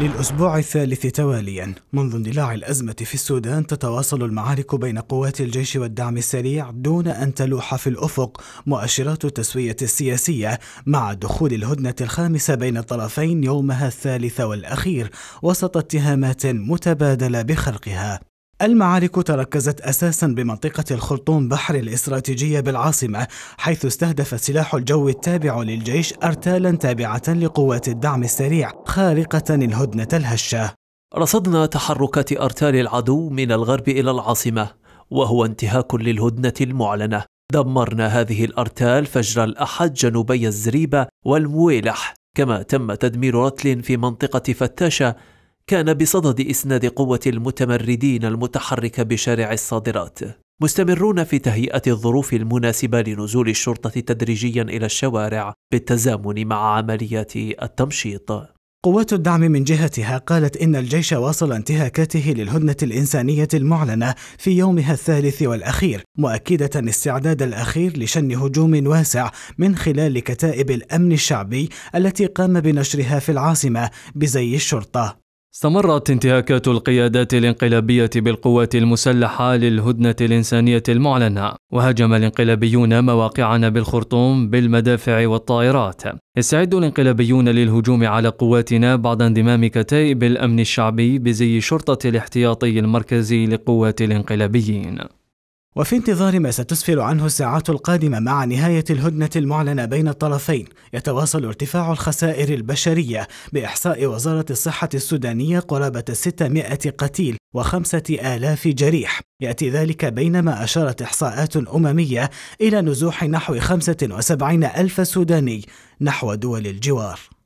للأسبوع الثالث تواليا منذ اندلاع الأزمة في السودان تتواصل المعارك بين قوات الجيش والدعم السريع دون أن تلوح في الأفق مؤشرات التسوية السياسية مع دخول الهدنة الخامسة بين الطرفين يومها الثالث والأخير وسط اتهامات متبادلة بخرقها المعارك تركزت اساسا بمنطقه الخرطوم بحر الاستراتيجيه بالعاصمه حيث استهدف سلاح الجو التابع للجيش ارتالا تابعه لقوات الدعم السريع خارقه الهدنه الهشه رصدنا تحركات ارتال العدو من الغرب الى العاصمه وهو انتهاك للهدنه المعلنه دمرنا هذه الارتال فجر الاحد جنوبي الزريبه والمويلح كما تم تدمير رتل في منطقه فتاشه كان بصدد إسناد قوة المتمردين المتحركة بشارع الصادرات مستمرون في تهيئة الظروف المناسبة لنزول الشرطة تدريجيا إلى الشوارع بالتزامن مع عمليات التمشيط قوات الدعم من جهتها قالت إن الجيش واصل انتهاكاته للهدنة الإنسانية المعلنة في يومها الثالث والأخير، مؤكدة استعداد الأخير لشن هجوم واسع من خلال كتائب الأمن الشعبي التي قام بنشرها في العاصمة بزي الشرطة. استمرت انتهاكات القيادات الانقلابية بالقوات المسلحة للهدنة الإنسانية المعلنة، وهاجم الانقلابيون مواقعنا بالخرطوم بالمدافع والطائرات. استعد الانقلابيون للهجوم على قواتنا بعد انضمام كتائب الأمن الشعبي بزي شرطة الاحتياطي المركزي لقوات الانقلابيين. وفي انتظار ما ستسفر عنه الساعات القادمة مع نهاية الهدنة المعلنة بين الطرفين يتواصل ارتفاع الخسائر البشرية بإحصاء وزارة الصحة السودانية قرابة 600 قتيل وخمسة آلاف جريح يأتي ذلك بينما أشارت إحصاءات أممية إلى نزوح نحو 75 ألف سوداني نحو دول الجوار